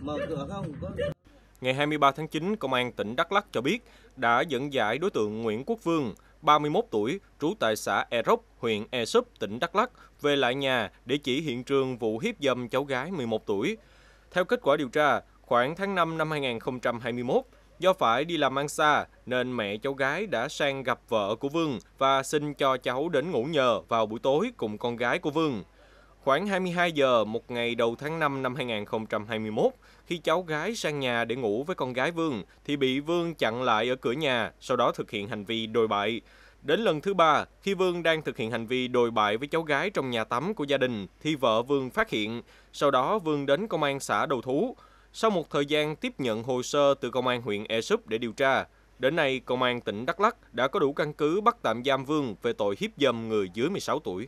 mở cửa không có Ngày 23 tháng 9, Công an tỉnh Đắk Lắc cho biết đã dẫn giải đối tượng Nguyễn Quốc Vương, 31 tuổi, trú tại xã E Rốc, huyện E Súp, tỉnh Đắk Lắc, về lại nhà để chỉ hiện trường vụ hiếp dâm cháu gái 11 tuổi. Theo kết quả điều tra, khoảng tháng 5 năm 2021, do phải đi làm ăn xa nên mẹ cháu gái đã sang gặp vợ của Vương và xin cho cháu đến ngủ nhờ vào buổi tối cùng con gái của Vương. Khoảng 22 giờ một ngày đầu tháng 5 năm 2021, khi cháu gái sang nhà để ngủ với con gái Vương thì bị Vương chặn lại ở cửa nhà, sau đó thực hiện hành vi đồi bại. Đến lần thứ ba, khi Vương đang thực hiện hành vi đồi bại với cháu gái trong nhà tắm của gia đình thì vợ Vương phát hiện, sau đó Vương đến công an xã đầu thú. Sau một thời gian tiếp nhận hồ sơ từ công an huyện E để điều tra, đến nay công an tỉnh Đắk Lắk đã có đủ căn cứ bắt tạm giam Vương về tội hiếp dâm người dưới 16 tuổi.